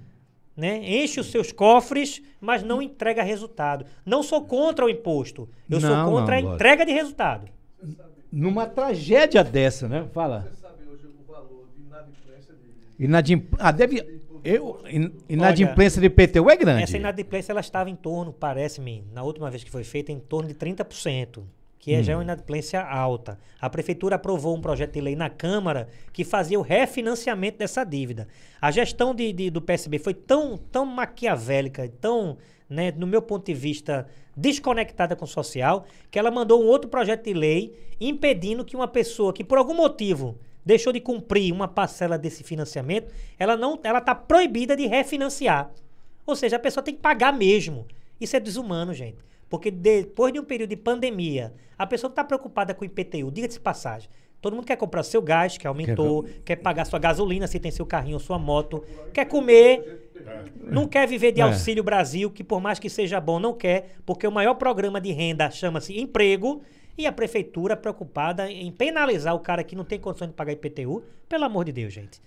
<coughs> né, enche os seus cofres, mas não entrega resultado. Não sou contra o imposto, eu não, sou contra não, a entrega de resultado. Numa tragédia dessa, né? Fala. Você sabe hoje o valor de inadimplência de... Ah, deve... Eu, inadimplência de PTU é grande. Essa inadimplência ela estava em torno, parece-me, na última vez que foi feita, em torno de 30% que é hum. já é uma hum. inadimplência alta. A prefeitura aprovou um projeto de lei na Câmara que fazia o refinanciamento dessa dívida. A gestão de, de, do PSB foi tão, tão maquiavélica, tão, né, no meu ponto de vista, desconectada com o social, que ela mandou um outro projeto de lei impedindo que uma pessoa que, por algum motivo, deixou de cumprir uma parcela desse financiamento, ela não, ela está proibida de refinanciar. Ou seja, a pessoa tem que pagar mesmo. Isso é desumano, gente. Porque depois de um período de pandemia, a pessoa está preocupada com o IPTU, diga-se passagem. Todo mundo quer comprar seu gás, que aumentou, quer, quer pagar sua gasolina se tem seu carrinho ou sua moto, quer comer, não quer viver de é. Auxílio Brasil, que por mais que seja bom, não quer, porque o maior programa de renda chama-se emprego, e a prefeitura preocupada em penalizar o cara que não tem condição de pagar IPTU. Pelo amor de Deus, gente.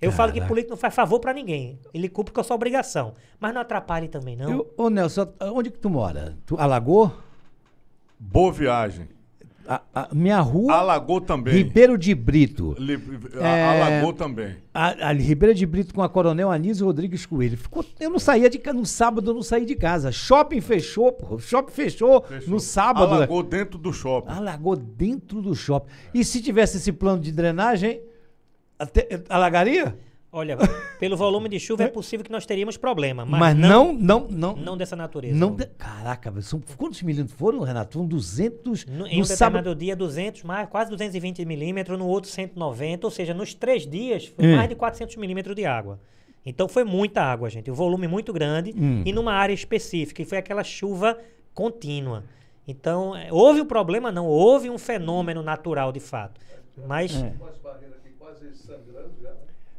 Eu falo que político não faz favor para ninguém. Ele cumpre com a sua obrigação. Mas não atrapalhe também, não. Eu, ô, Nelson, onde que tu mora? Tu, alagou? Boa viagem. A, a, minha rua. Alagou também. Ribeiro de Brito. Li, a, é, alagou também. A, a, Ribeiro de Brito com a Coronel Anísio Rodrigues Coelho. Ficou, eu não saía de casa. No sábado eu não saí de casa. Shopping fechou, pô. Shopping fechou, fechou, no sábado. Né? Alagou dentro do shopping. Alagou dentro do shopping. E se tivesse esse plano de drenagem. Até, alagaria? Olha, pelo volume de chuva é possível que nós teríamos problema, mas, mas não, não, não, não, não dessa natureza. Não, de, caraca, são, quantos milímetros foram, Renato? Foram 200. No, em um sábado... dia, 200, mais, quase 220 milímetros, no outro 190, ou seja, nos três dias foi hum. mais de 400 milímetros de água. Então foi muita água, gente, um volume muito grande hum. e numa área específica, e foi aquela chuva contínua. Então, é, houve o um problema? Não, houve um fenômeno natural de fato. Mas. É quase sangrando,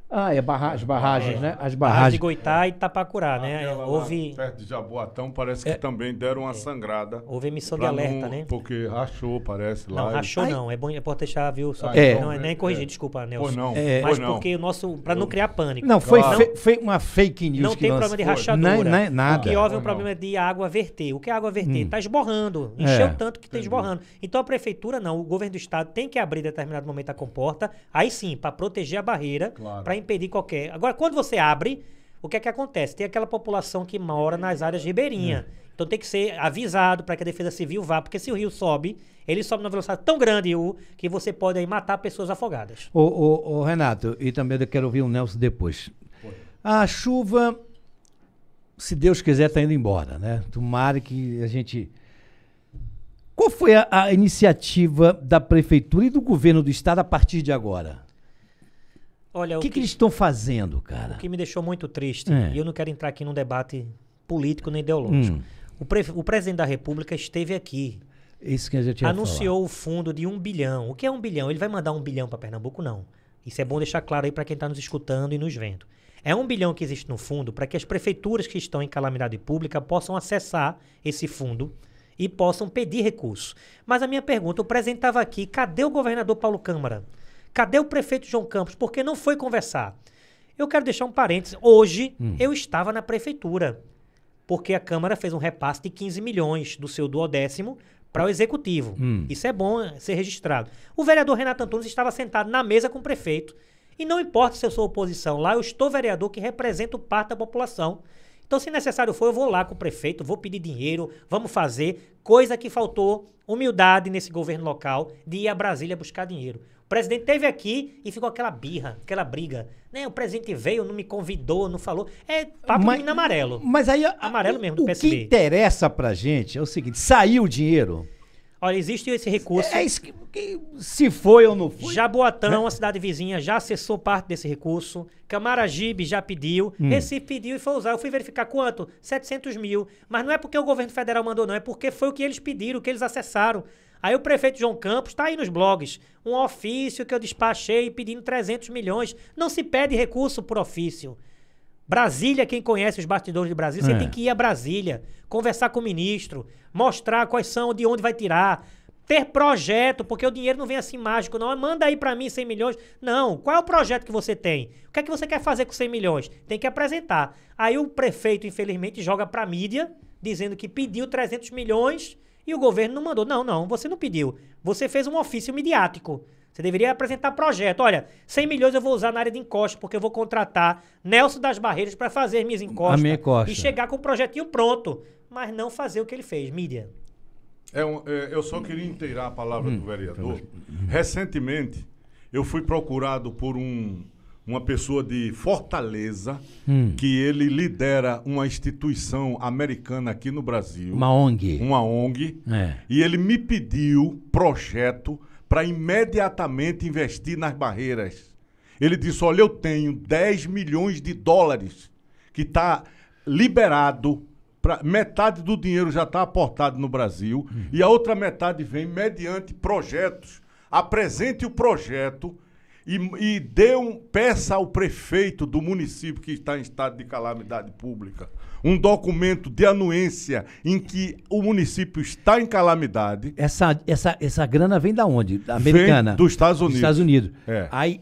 ah, é barra as barragens, né? As barragens. de Goitá e Tapacurá, né? Aquela Houve. perto de Jaboatão, parece que É. também deram uma é. sangrada. Houve emissão de alerta, não- né? Porque rachou, parece lá. Não, rachou não. É bom, é deixar, viu? Só ah, então, não é nem é, corrigir, é. desculpa, Nelson. Pois não, É. Mas não. porque o nosso. Pra não criar pânico. Não, foi, Claro. fe- foi uma fake news. Não que tem problema de rachadura. É nada. O que houve é um problema de água verter. O que é água verter? Está hum. esborrando. Encheu É. tanto que está esborrando. Então a prefeitura não, o governo do estado tem que abrir em determinado momento a comporta, aí sim, para proteger a barreira, Claro. para vai impedir qualquer. Agora, quando você abre, o que é que acontece? Tem aquela população que mora é. nas áreas ribeirinhas. Hum. Então tem que ser avisado para que a defesa civil vá, porque se o rio sobe, ele sobe numa velocidade tão grande que você pode aí matar pessoas afogadas. O Renato, e também eu quero ouvir o Nelson depois. A chuva, se Deus quiser, está indo embora, né? Tomara que a gente. Qual foi a, a iniciativa da prefeitura e do governo do estado a partir de agora? Olha, o que, que, que eles estão fazendo, cara? O que me deixou muito triste, é. e eu não quero entrar aqui num debate político nem ideológico. Hum. O, pre o presidente da República esteve aqui. Isso que a gente Anunciou falar. o fundo de um bilhão. O que é um bilhão? Ele vai mandar um bilhão para Pernambuco? Não. Isso é bom deixar claro aí para quem está nos escutando e nos vendo. É um bilhão que existe no fundo para que as prefeituras que estão em calamidade pública possam acessar esse fundo e possam pedir recurso. Mas a minha pergunta, o presidente estava aqui, cadê o governador Paulo Câmara? Cadê o prefeito João Campos? Porque não foi conversar. Eu quero deixar um parênteses. Hoje hum. eu estava na prefeitura, porque a Câmara fez um repasse de 15 milhões do seu duodécimo para o executivo. Hum. Isso é bom é, ser registrado. O vereador Renato Antunes estava sentado na mesa com o prefeito. E não importa se eu sou oposição lá, eu estou vereador que o parte da população. Então, se necessário for, eu vou lá com o prefeito, vou pedir dinheiro, vamos fazer. Coisa que faltou humildade nesse governo local de ir a Brasília buscar dinheiro. O presidente teve aqui e ficou aquela birra, aquela briga. Né? O presidente veio, não me convidou, não falou. É papo mas, menino amarelo. Mas aí. Amarelo mesmo, do o PSB. O que interessa pra gente é o seguinte: saiu o dinheiro. Olha, existe esse recurso. É, é isso que, que, se foi ou não foi. Jaboatão, né? a cidade vizinha, já acessou parte desse recurso. Camaragibe já pediu. Hum. Recife pediu e foi usar. Eu fui verificar quanto? 700 mil. Mas não é porque o governo federal mandou, não. É porque foi o que eles pediram, o que eles acessaram. Aí o prefeito João Campos está aí nos blogs. Um ofício que eu despachei pedindo 300 milhões. Não se pede recurso por ofício. Brasília, quem conhece os bastidores de Brasília, é. você tem que ir a Brasília, conversar com o ministro, mostrar quais são, de onde vai tirar, ter projeto, porque o dinheiro não vem assim mágico, não. Manda aí para mim 100 milhões. Não, qual é o projeto que você tem? O que é que você quer fazer com 100 milhões? Tem que apresentar. Aí o prefeito, infelizmente, joga para a mídia, dizendo que pediu 300 milhões e o governo não mandou. Não, não, você não pediu. Você fez um ofício midiático. Você deveria apresentar projeto. Olha, 100 milhões eu vou usar na área de encosta, porque eu vou contratar Nelson das Barreiras para fazer minhas encostas. A minha encosta. E chegar com o projetinho pronto. Mas não fazer o que ele fez, mídia. É um, é, eu só queria inteirar a palavra hum, do tá vereador. Recentemente, eu fui procurado por um uma pessoa de Fortaleza, hum. que ele lidera uma instituição americana aqui no Brasil. Uma ONG. Uma ONG. É. E ele me pediu projeto para imediatamente investir nas barreiras. Ele disse: Olha, eu tenho 10 milhões de dólares que está liberado. Pra, metade do dinheiro já está aportado no Brasil hum. e a outra metade vem mediante projetos. Apresente o projeto e, e dê um, peça ao prefeito do município que está em estado de calamidade pública um documento de anuência em que o município está em calamidade. Essa, essa, essa grana vem da onde? Da americana? Vem dos Estados Unidos. Dos Estados Unidos. É. Aí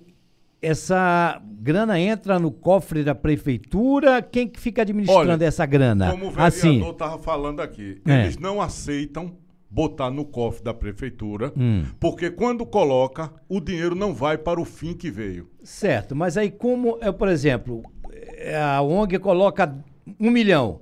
essa grana entra no cofre da prefeitura, quem que fica administrando Olha, essa grana? Como o vereador estava assim, falando aqui, é. eles não aceitam botar no cofre da prefeitura, hum. porque quando coloca, o dinheiro não vai para o fim que veio. Certo, mas aí como, eu, é, por exemplo, é, a ONG coloca um milhão.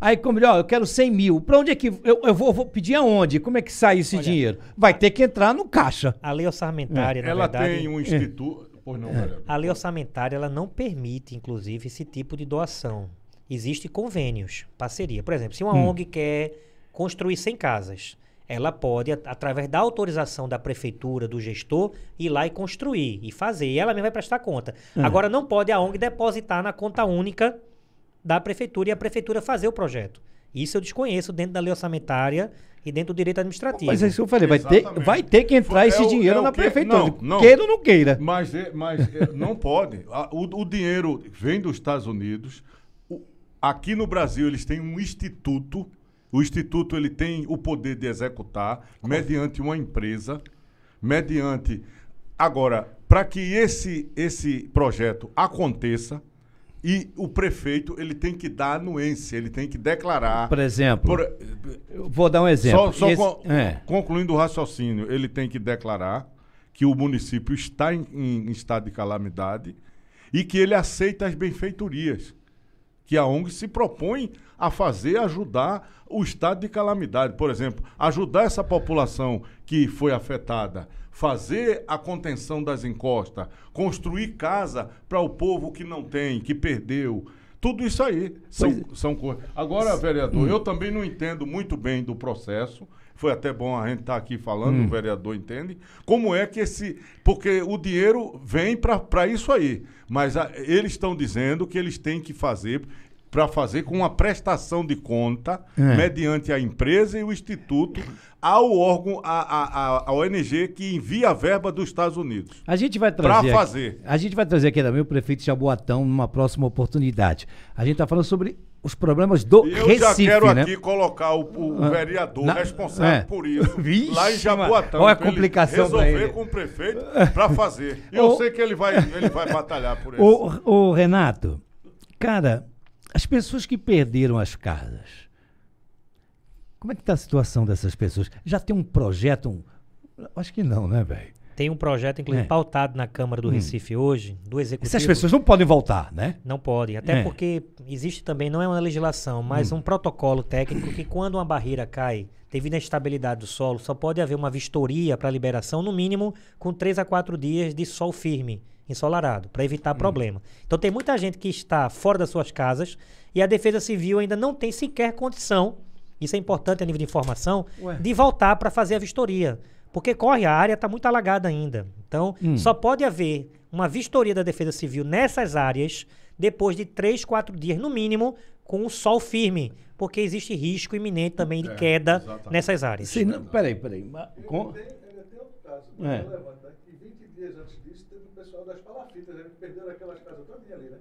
Aí, como ó, eu quero cem mil. Para onde é que. Eu, eu vou, vou, pedir aonde? Como é que sai esse Olha, dinheiro? Vai ter que entrar no caixa. A lei orçamentária, é. na Ela verdade, tem um é. instituto. É. Pois não, A lei orçamentária ela não permite, inclusive, esse tipo de doação. Existem convênios, parceria. Por exemplo, se uma hum. ONG quer construir 100 casas, ela pode, através da autorização da prefeitura, do gestor, ir lá e construir e fazer. E ela mesma vai prestar conta. É. Agora, não pode a ONG depositar na conta única da prefeitura e a prefeitura fazer o projeto. Isso eu desconheço dentro da lei orçamentária e dentro do direito administrativo. Mas é isso que eu falei, vai ter, vai ter que entrar é esse o, é dinheiro é na que... prefeitura, não, não. queira ou não queira. Mas, é, mas não pode. O, o dinheiro vem dos Estados Unidos. Aqui no Brasil, eles têm um instituto o instituto ele tem o poder de executar mediante uma empresa, mediante agora para que esse esse projeto aconteça e o prefeito ele tem que dar anuência, ele tem que declarar. Por exemplo, por, vou dar um exemplo. Só, só esse, con, é. concluindo o raciocínio, ele tem que declarar que o município está em, em estado de calamidade e que ele aceita as benfeitorias que a ONG se propõe a fazer, ajudar o estado de calamidade, por exemplo, ajudar essa população que foi afetada, fazer a contenção das encostas, construir casa para o povo que não tem, que perdeu. Tudo isso aí são, é. são coisas. Agora, vereador, eu hum. também não entendo muito bem do processo. Foi até bom a gente estar tá aqui falando, hum. o vereador entende. Como é que esse. Porque o dinheiro vem para isso aí. Mas a, eles estão dizendo que eles têm que fazer para fazer com uma prestação de conta é. mediante a empresa e o instituto ao órgão, a, a, a, ONG que envia a verba dos Estados Unidos. A gente vai trazer. Para fazer. A gente vai trazer aqui também o prefeito Jaboatão numa próxima oportunidade. A gente está falando sobre os problemas do eu Recife. Eu já quero né? aqui colocar o, o ah, vereador Na, responsável é. por isso, <laughs> Vixe, lá em Jaboatão. Olha a complicação para ele. Resolver com o prefeito para fazer. E eu sei que ele vai, ele vai batalhar por isso. O, o Renato, cara, as pessoas que perderam as casas, como é que está a situação dessas pessoas? Já tem um projeto? Um... Acho que não, né, velho? Tem um projeto, inclusive, é. pautado na Câmara do hum. Recife hoje, do Executivo. Essas pessoas não podem voltar, né? Não podem. Até é. porque existe também, não é uma legislação, mas hum. um protocolo técnico que quando uma barreira cai, devido à instabilidade do solo, só pode haver uma vistoria para liberação, no mínimo, com 3 a 4 dias de sol firme ensolarado, para evitar hum. problema. Então tem muita gente que está fora das suas casas e a Defesa Civil ainda não tem sequer condição, isso é importante a nível de informação, Ué. de voltar para fazer a vistoria. Porque corre, a área está muito alagada ainda. Então, hum. só pode haver uma vistoria da Defesa Civil nessas áreas depois de três, quatro dias, no mínimo, com o sol firme. Porque existe risco iminente também de é, queda exatamente. nessas áreas. Sim, não, peraí, peraí. Com casa. É. Levanta, né? e 20 dias antes disso, teve o pessoal das palafitas, né? Perderam aquelas casas todinha ali, né?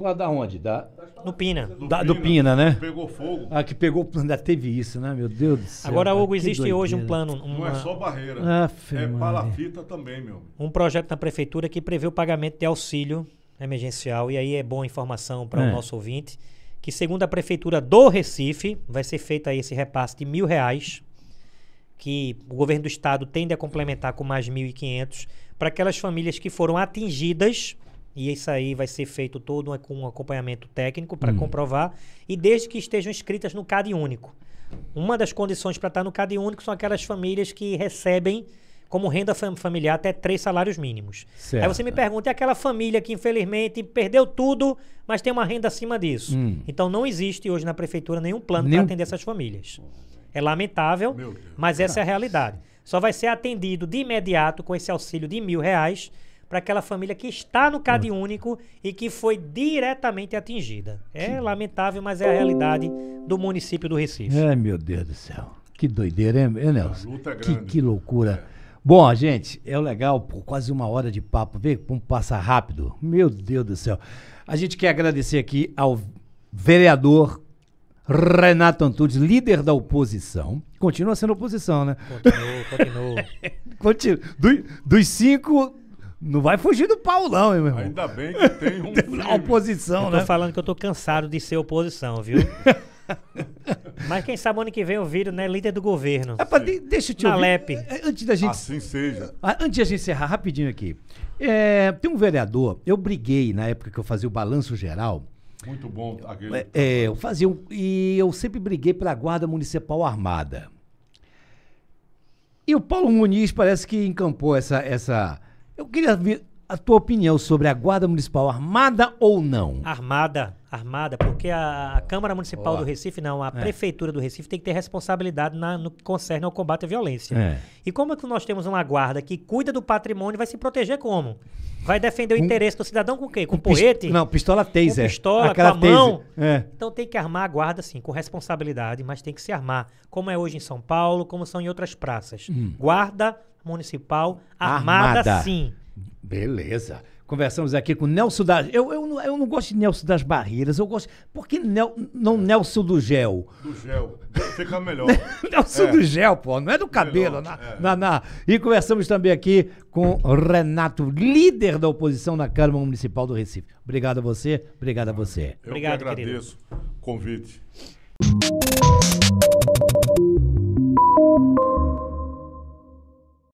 Lá da onde? Da... No Pina. Do, né? da, do Pina, né? Pegou fogo. Ah, que pegou. Ainda teve isso, né? Meu Deus do céu. Agora, Hugo, existe doideira. hoje um plano. Uma... Não é só barreira. Aff, é mãe. palafita também, meu. Um projeto na prefeitura que prevê o pagamento de auxílio emergencial. E aí é boa informação para é. o nosso ouvinte. Que segundo a prefeitura do Recife, vai ser feito aí esse repasse de mil reais que o governo do estado tende a complementar com mais 1.500 para aquelas famílias que foram atingidas e isso aí vai ser feito todo com um acompanhamento técnico para hum. comprovar e desde que estejam inscritas no CAD único. Uma das condições para estar no CAD único são aquelas famílias que recebem como renda familiar até três salários mínimos. Certo. Aí você me pergunta, é aquela família que infelizmente perdeu tudo, mas tem uma renda acima disso. Hum. Então não existe hoje na prefeitura nenhum plano para atender essas famílias. É lamentável, mas essa é a realidade. Só vai ser atendido de imediato com esse auxílio de mil reais para aquela família que está no CAD hum. único e que foi diretamente atingida. É lamentável, mas é a realidade do município do Recife. Ai, é, meu Deus do céu. Que doideira, hein, Nelson? Luta é grande. Que, que loucura. É. Bom, gente, é legal, pô, quase uma hora de papo. Vê como passa rápido. Meu Deus do céu. A gente quer agradecer aqui ao vereador Renato Antunes, líder da oposição. Continua sendo oposição, né? Continua, continua. <laughs> Do, dos cinco, não vai fugir do Paulão, meu irmão. Ainda bem que tem <laughs> um. A oposição, eu tô né? falando que eu tô cansado de ser oposição, viu? <laughs> Mas quem sabe ano que vem eu viro, né? Líder do governo. É, deixa eu te Na é, é, Antes da gente. Assim seja. Ah, antes da gente encerrar rapidinho aqui. É, tem um vereador, eu briguei na época que eu fazia o balanço geral muito bom aquele. É, é eu fazia um, e eu sempre briguei pela Guarda Municipal Armada. E o Paulo Muniz parece que encampou essa essa eu queria ver a tua opinião sobre a Guarda Municipal armada ou não? Armada, armada, porque a, a Câmara Municipal do Recife, não, a é. Prefeitura do Recife tem que ter responsabilidade na, no que concerne ao combate à violência. É. E como é que nós temos uma guarda que cuida do patrimônio, vai se proteger como? Vai defender o com, interesse do cidadão com o quê? Com, com poete? Não, pistola taser. Com pistola, Aquela com a mão. É. Então tem que armar a guarda, sim, com responsabilidade, mas tem que se armar, como é hoje em São Paulo, como são em outras praças. Hum. Guarda municipal armada, armada. sim. Beleza. Conversamos aqui com Nelson das. Eu, eu, eu não gosto de Nelson das Barreiras, eu gosto. Por que Nel, não é. Nelson do Gel? Do Gel. Fica melhor. <laughs> Nelson é. do Gel, pô, não é do cabelo. na, é. na, na, E conversamos também aqui com Renato, líder da oposição na Câmara Municipal do Recife. Obrigado a você, obrigado a você. Eu obrigado, que agradeço querido. o convite.